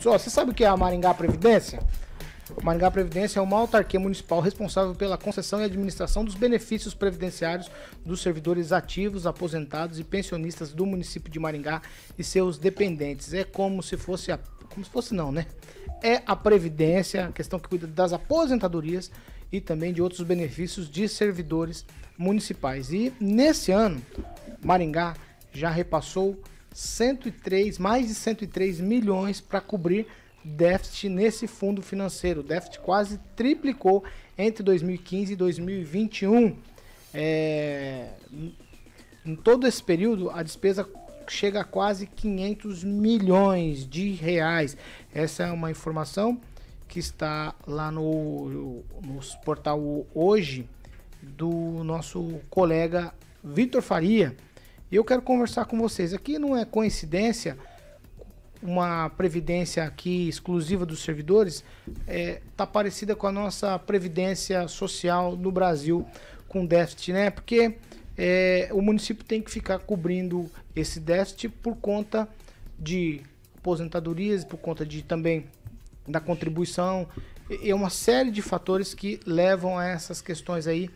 Pessoal, você sabe o que é a Maringá Previdência? O Maringá Previdência é uma autarquia municipal responsável pela concessão e administração dos benefícios previdenciários dos servidores ativos, aposentados e pensionistas do município de Maringá e seus dependentes. É como se fosse a. Como se fosse não, né? É a Previdência, a questão que cuida das aposentadorias e também de outros benefícios de servidores municipais. E nesse ano, Maringá já repassou 103, mais de 103 milhões para cobrir déficit nesse fundo financeiro. O déficit quase triplicou entre 2015 e 2021. É, em todo esse período, a despesa chega a quase 500 milhões de reais. Essa é uma informação que está lá no, no portal Hoje do nosso colega Vitor Faria. E eu quero conversar com vocês. Aqui não é coincidência uma previdência aqui exclusiva dos servidores está é, tá parecida com a nossa previdência social no Brasil com déficit, né? Porque é, o município tem que ficar cobrindo esse déficit por conta de aposentadorias, por conta de também da contribuição e é uma série de fatores que levam a essas questões aí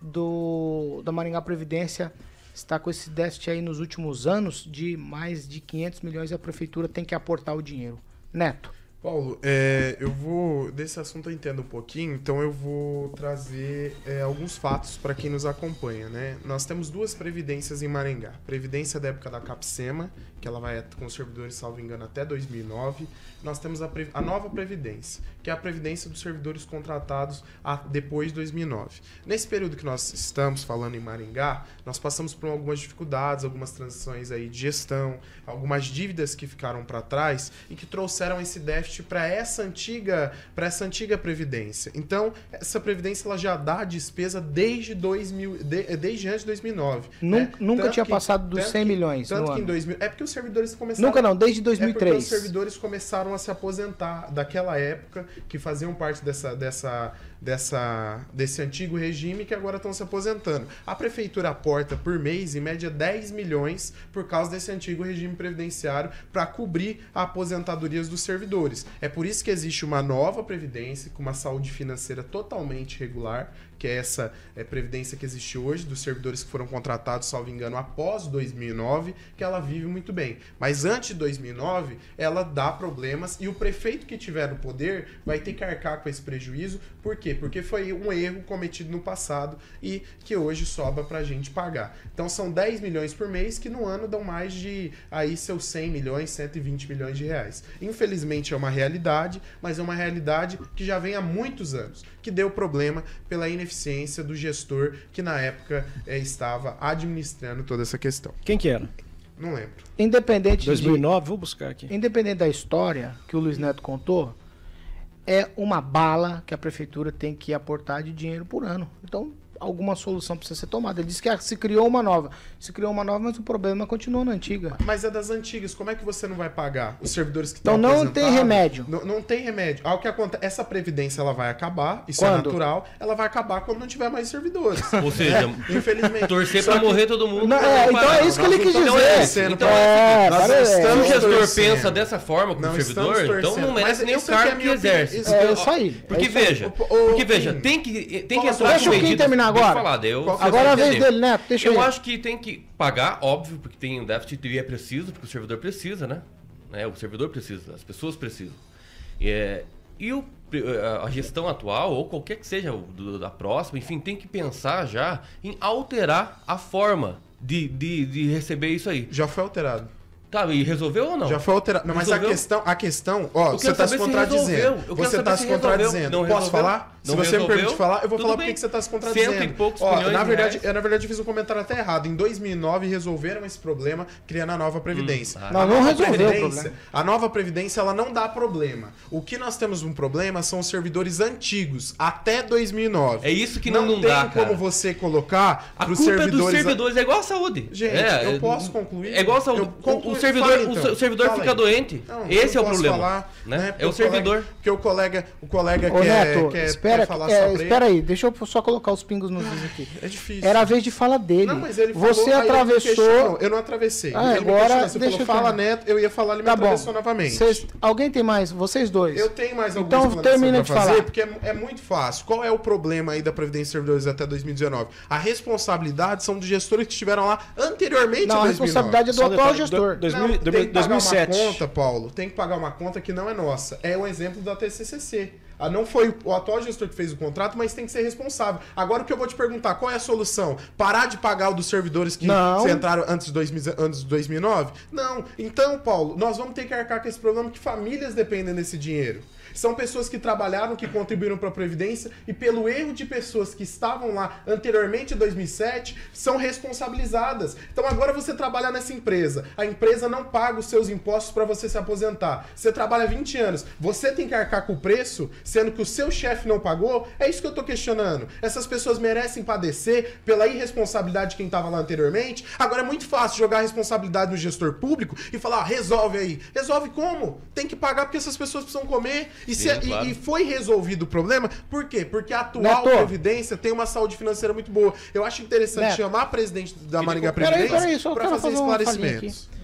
do da Maringá Previdência está com esse déficit aí nos últimos anos de mais de 500 milhões e a prefeitura tem que aportar o dinheiro. Neto. Paulo, é, eu vou. Desse assunto eu entendo um pouquinho, então eu vou trazer é, alguns fatos para quem nos acompanha, né? Nós temos duas previdências em Maringá: previdência da época da Capsema, que ela vai com os servidores, salvo engano, até 2009. Nós temos a, pre, a nova previdência, que é a previdência dos servidores contratados a, depois de 2009. Nesse período que nós estamos falando em Maringá, nós passamos por algumas dificuldades, algumas transições aí de gestão, algumas dívidas que ficaram para trás e que trouxeram esse déficit para essa antiga para essa antiga previdência. Então, essa previdência ela já dá despesa desde 2000, de, desde antes de 2009. Né? Nunca, né? nunca tinha que, passado dos 100 que, milhões tanto que ano. em 2000, é porque os servidores começaram Nunca não, desde 2003. É os servidores começaram a se aposentar daquela época que faziam parte dessa dessa dessa, desse antigo regime que agora estão se aposentando. A prefeitura aporta por mês, em média, 10 milhões por causa desse antigo regime previdenciário para cobrir a aposentadorias dos servidores. É por isso que existe uma nova previdência com uma saúde financeira totalmente regular, que é essa é, previdência que existe hoje, dos servidores que foram contratados, salvo engano, após 2009, que ela vive muito bem. Mas antes de 2009, ela dá problemas e o prefeito que tiver no poder vai ter que arcar com esse prejuízo, porque quê? Porque foi um erro cometido no passado e que hoje sobra para a gente pagar. Então são 10 milhões por mês que no ano dão mais de aí seus 100 milhões, 120 milhões de reais. Infelizmente é uma realidade, mas é uma realidade que já vem há muitos anos, que deu problema pela ineficiência do gestor que na época é, estava administrando toda essa questão. Quem que era? Não lembro. Independente 2009, de... vou buscar aqui. Independente da história que o Luiz Neto contou, é uma bala que a prefeitura tem que aportar de dinheiro por ano. Então, alguma solução precisa ser tomada. Ele disse que ah, se criou uma nova. Se criou uma nova, mas o problema continua na antiga. Mas é das antigas, como é que você não vai pagar os servidores que estão Então não tem remédio. Não, não tem remédio. Ah, que acontece? Essa previdência ela vai acabar, isso é quando? é natural, ela vai acabar quando não tiver mais servidores. Ou seja, é, infelizmente. Torcer para morrer todo mundo. Não, é, então parar. é isso que ele quis dizer. É, então, então, é, nós então é é, se o gestor torcendo. pensa dessa forma com não, o servidor, então não merece nem o cargo que exerce. É isso aí. Porque veja, porque veja, tem que tem que entrar com medida agora. eu, agora é a vez dele, né Deixa eu. acho que tem que pagar, óbvio, porque tem um déficit e é preciso, porque o servidor precisa, né? né? O servidor precisa, as pessoas precisam. É, e o, a gestão atual, ou qualquer que seja do, da próxima, enfim, tem que pensar já em alterar a forma de, de, de receber isso aí. Já foi alterado. Tá, e resolveu ou não? Já foi alterado. Não, mas resolveu? a questão, a questão, ó, você tá se contradizendo. Se você tá se, se contradizendo. Não Posso falar? Não se você resolveu? me permite falar, eu vou falar bem. porque você tá se contradizendo. Cento e poucos ó, na verdade, eu na verdade fiz um comentário até errado. Em 2009 resolveram esse problema criando a nova previdência. Hum, tá. não, resolveu A nova previdência ela não dá problema. O que nós temos um problema são os servidores antigos até 2009. É isso que não, não, não tem dá, como você colocar a culpa é dos servidores é igual a saúde. Gente, é, eu posso concluir? É igual a saúde servidor, então. o servidor fica doente. Esse é o problema. Falar, né? né? É o, o servidor. porque o colega, o colega Ô, quer, Neto, quer, espera, quer falar é, sobre Espera ele. aí, deixa eu só colocar os pingos nos is aqui. É difícil. Era a vez de falar dele. Não, mas ele falou, Você atravessou. Eu não, eu não atravessei. Ah, agora, deixa falou, eu fala, Neto, eu ia falar, ele tá me atravessou bom. novamente. Cês, alguém tem mais? Vocês dois. Eu tenho mais alguns Então termina de falar. Porque é, é muito fácil. Qual é o problema aí da Previdência de Servidores até 2019? A responsabilidade são dos gestores que estiveram lá antes anteriormente não, a responsabilidade é do atual gestor. tem que pagar uma conta, Paulo, tem que pagar uma conta que não é nossa. É o exemplo da TCCC. Ah, não foi o atual gestor que fez o contrato, mas tem que ser responsável. Agora o que eu vou te perguntar, qual é a solução? Parar de pagar o dos servidores que não. entraram antes de, antes de 2009? Não. Então, Paulo, nós vamos ter que arcar com esse problema que famílias dependem desse dinheiro. São pessoas que trabalharam, que contribuíram para a Previdência e pelo erro de pessoas que estavam lá anteriormente em 2007, são responsabilizadas. Então agora você trabalha nessa empresa, a empresa não paga os seus impostos para você se aposentar. Você trabalha 20 anos, você tem que arcar com o preço, sendo que o seu chefe não pagou? É isso que eu estou questionando. Essas pessoas merecem padecer pela irresponsabilidade de quem estava lá anteriormente. Agora é muito fácil jogar a responsabilidade no gestor público e falar, ah, resolve aí. Resolve como? Tem que pagar porque essas pessoas precisam comer. E, Sim, se, claro. e, e, foi resolvido o problema, por quê? Porque a atual Neto. Previdência tem uma saúde financeira muito boa. Eu acho interessante Neto. chamar a presidente da Maringá Previdência para fazer, fazer esclarecimentos.